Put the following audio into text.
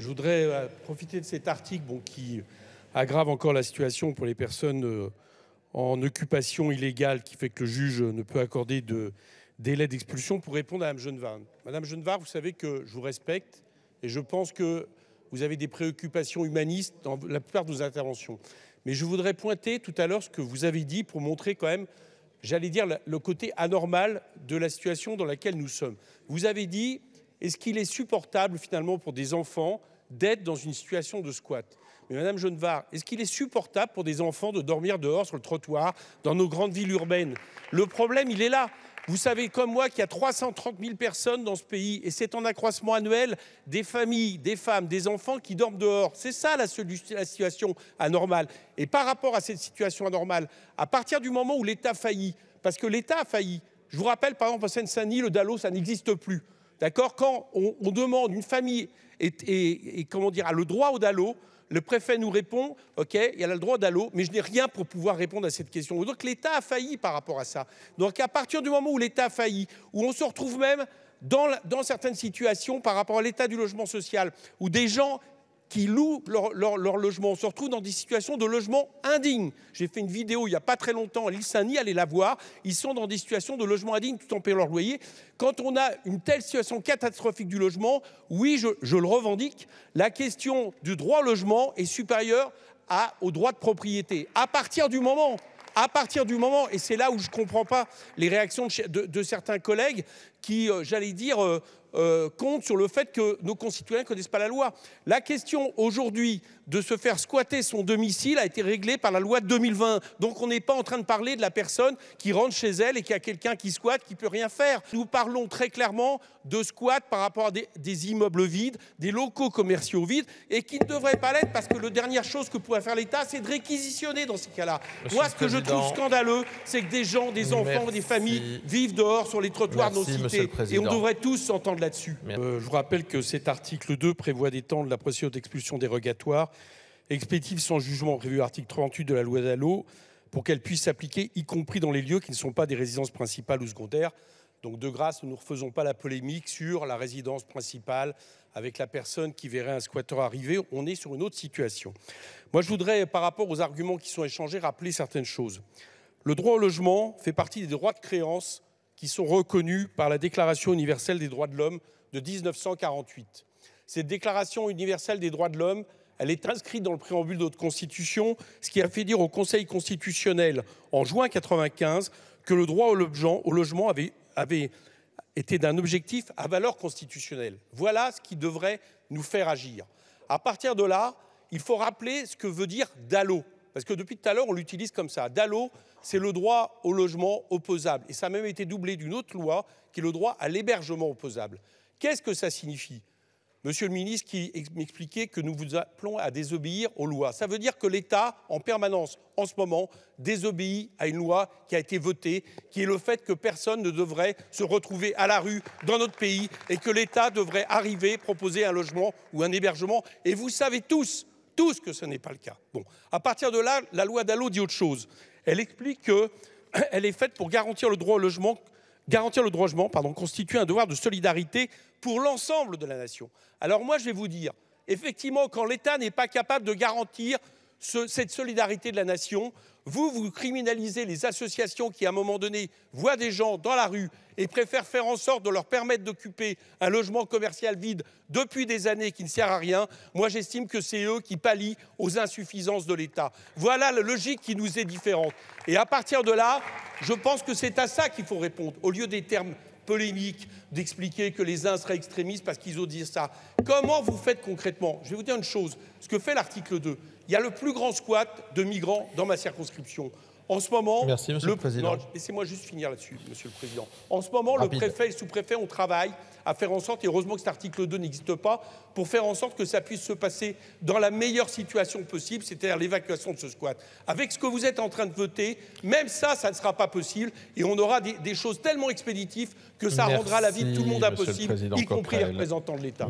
Je voudrais euh, profiter de cet article qui aggrave encore la situation pour les personnes euh, en occupation illégale, qui fait que le juge ne peut accorder de délai d'expulsion pour répondre à Mme Genevard. Madame Genevard, vous savez que je vous respecte et je pense que vous avez des préoccupations humanistes dans la plupart de vos interventions. Mais je voudrais pointer tout à l'heure ce que vous avez dit pour montrer quand même, j'allais dire, le côté anormal de la situation dans laquelle nous sommes. Vous avez dit, est-ce qu'il est supportable finalement pour des enfants d'être dans une situation de squat mais Madame Genevard, est-ce qu'il est supportable pour des enfants de dormir dehors sur le trottoir dans nos grandes villes urbaines Le problème, il est là. Vous savez comme moi qu'il y a 330 000 personnes dans ce pays et c'est en accroissement annuel des familles, des femmes, des enfants qui dorment dehors. C'est ça la, situation anormale. Et par rapport à cette situation anormale, à partir du moment où l'État faillit, parce que l'État a failli, je vous rappelle par exemple en Seine-Saint-Denis, le DALO, ça n'existe plus. D'accord Quand on, demande une famille et, comment dire, a le droit au DALO, le préfet nous répond, OK, y a le droit d'ALO, mais je n'ai rien pour pouvoir répondre à cette question. Donc l'État a failli par rapport à ça. Donc à partir du moment où l'État a failli, où on se retrouve même dans certaines situations par rapport à l'état du logement social, où des gens qui louent leur, logement. On se retrouve dans des situations de logement indigne. J'ai fait une vidéo il n'y a pas très longtemps à l'île allez la voir. Ils sont dans des situations de logement indigne tout en payant leur loyer. Quand on a une telle situation catastrophique du logement, oui, je, le revendique, la question du droit au logement est supérieure au droit de propriété. À partir du moment à partir du moment, et c'est là où je ne comprends pas les réactions de, certains collègues qui, euh, j'allais dire, euh, euh, compte sur le fait que nos concitoyens ne connaissent pas la loi. La question aujourd'hui de se faire squatter son domicile a été réglée par la loi de 2020. Donc on n'est pas en train de parler de la personne qui rentre chez elle et qui a quelqu'un qui squatte, qui peut rien faire. Nous parlons très clairement de squat par rapport à des, immeubles vides, des locaux commerciaux vides, et qui ne devraient pas l'être parce que la dernière chose que pourrait faire l'État, c'est de réquisitionner dans ces cas-là. Moi, ce que je trouve scandaleux, c'est que des gens, des enfants, des familles vivent dehors sur les trottoirs de nos cités. Et on devrait tous entendre euh, je vous rappelle que cet article 2 prévoit d'étendre la procédure d'expulsion dérogatoire expéditive sans jugement prévu à l'article 38 de la loi d'Allo pour qu'elle puisse s'appliquer, y compris dans les lieux qui ne sont pas des résidences principales ou secondaires. Donc de grâce, nous ne refaisons pas la polémique sur la résidence principale avec la personne qui verrait un squatter arriver. On est sur une autre situation. Moi, je voudrais, par rapport aux arguments qui sont échangés, rappeler certaines choses. Le droit au logement fait partie des droits de créance qui sont reconnus par la Déclaration universelle des droits de l'homme de 1948. Cette Déclaration universelle des droits de l'homme, elle est inscrite dans le préambule de notre Constitution, ce qui a fait dire au Conseil constitutionnel en juin 1995 que le droit au logement, avait, été d'un objectif à valeur constitutionnelle. Voilà ce qui devrait nous faire agir. À partir de là, il faut rappeler ce que veut dire DALO, parce que depuis tout à l'heure, on l'utilise comme ça. DALO, c'est le droit au logement opposable. Et ça a même été doublé d'une autre loi qui est le droit à l'hébergement opposable. Qu'est-ce que ça signifie Monsieur le ministre qui m'expliquait que nous vous appelons à désobéir aux lois. Ça veut dire que l'État, en permanence, en ce moment, désobéit à une loi qui a été votée, qui est le fait que personne ne devrait se retrouver à la rue dans notre pays et que l'État devrait arriver, proposer un logement ou un hébergement. Et vous savez tous que ce n'est pas le cas. Bon, à partir de là, la loi DALLO dit autre chose. Elle explique qu'elle est faite pour garantir le droit au logement, garantir le droit au logement, pardon, constituer un devoir de solidarité pour l'ensemble de la nation. Alors moi, je vais vous dire, effectivement, quand l'État n'est pas capable de garantir cette solidarité de la nation, vous, vous criminalisez les associations qui, à un moment donné, voient des gens dans la rue et préfèrent faire en sorte de leur permettre d'occuper un logement commercial vide depuis des années qui ne sert à rien. Moi, j'estime que c'est eux qui pallient aux insuffisances de l'État. Voilà la logique qui nous est différente. Et à partir de là, je pense que c'est à ça qu'il faut répondre, au lieu des termes polémiques, d'expliquer que les uns seraient extrémistes parce qu'ils ont dit ça. Comment vous faites concrètement Je vais vous dire une chose, ce que fait l'article 2. Il y a le plus grand squat de migrants dans ma circonscription. En ce moment, monsieur le, président. Laissez-moi juste finir là-dessus, Monsieur le Président. En ce moment, le préfet et le sous-préfet, on travaille à faire en sorte, et heureusement que cet article 2 n'existe pas, pour faire en sorte que ça puisse se passer dans la meilleure situation possible, c'est-à-dire l'évacuation de ce squat. Avec ce que vous êtes en train de voter, même ça, ça ne sera pas possible, et on aura des, choses tellement expéditives que ça rendra la vie de tout le monde impossible, y compris les représentants de l'État.